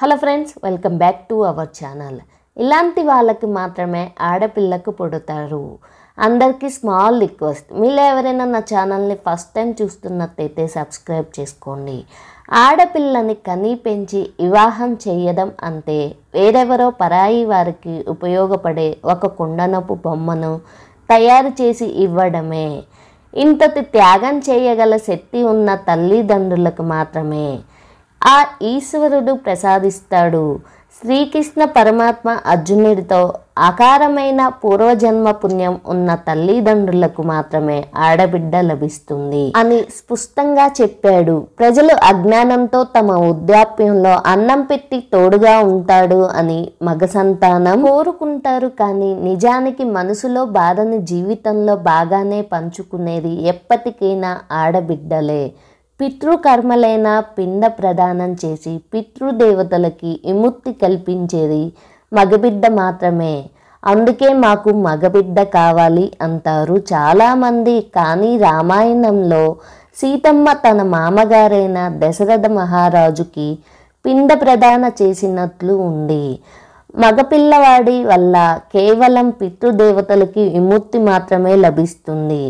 hello friends welcome back to our channel ఇలాంటి వాళ్ళకి మాత్రమే ఆడపిల్లకు పుడతారు అందరికీ స్మాల్ రిక్వెస్ట్ మీరు ఎవరైనా నా ఛానల్ని ఫస్ట్ టైం చూస్తున్నట్టయితే సబ్స్క్రైబ్ చేసుకోండి ఆడపిల్లని కనీ పెంచి వివాహం చేయడం అంటే వేరెవరో పరాయి వారికి ఉపయోగపడే ఒక కుండనపు బొమ్మను తయారు చేసి ఇవ్వడమే ఇంతటి త్యాగం చేయగల శక్తి ఉన్న తల్లిదండ్రులకు మాత్రమే ఆ ఈశ్వరుడు ప్రసాదిస్తాడు శ్రీకృష్ణ పరమాత్మ అర్జునుడితో అకారమైన పూర్వజన్మ పుణ్యం ఉన్న తల్లిదండ్రులకు మాత్రమే ఆడబిడ్డ లభిస్తుంది అని స్పష్టంగా చెప్పాడు ప్రజలు అజ్ఞానంతో తమ వృద్ధాప్యంలో అన్నం పెట్టి తోడుగా ఉంటాడు అని మగ సంతానం కోరుకుంటారు కానీ నిజానికి మనసులో బాధను జీవితంలో బాగానే పంచుకునేది ఎప్పటికైనా ఆడబిడ్డలే పితృకర్మలైన పిండ ప్రదానం చేసి పితృదేవతలకి విముక్తి కల్పించేది మగబిడ్డ మాత్రమే అందుకే మాకు మగబిడ్డ కావాలి అంటారు చాలామంది కానీ రామాయణంలో సీతమ్మ తన మామగారైన దశరథ మహారాజుకి పిండ ప్రదాన చేసినట్లు ఉంది మగపిల్లవాడి వల్ల కేవలం పితృదేవతలకి విముక్తి మాత్రమే లభిస్తుంది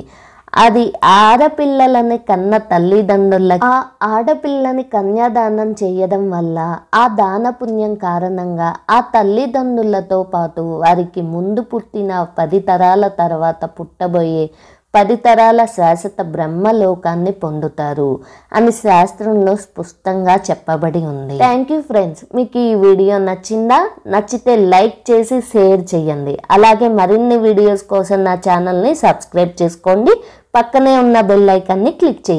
అది ఆడపిల్లలని కన్న తల్లిదండ్రుల ఆ ఆడపిల్లని కన్యాదానం చేయడం వల్ల ఆ దాన పుణ్యం కారణంగా ఆ తల్లిదండ్రులతో పాటు వారికి ముందు పుట్టిన పది తరాల తర్వాత పుట్టబోయే పది తరాల శాశ్వత బ్రహ్మలోకాన్ని పొందుతారు అని శాస్త్రంలో స్పష్టంగా చెప్పబడి ఉంది థ్యాంక్ యూ ఫ్రెండ్స్ మీకు ఈ వీడియో నచ్చిందా నచ్చితే లైక్ చేసి షేర్ చేయండి అలాగే మరిన్ని వీడియోస్ కోసం నా ఛానల్ని సబ్స్క్రైబ్ చేసుకోండి పక్కనే ఉన్న బెల్ ఐకాన్ని క్లిక్ చేయండి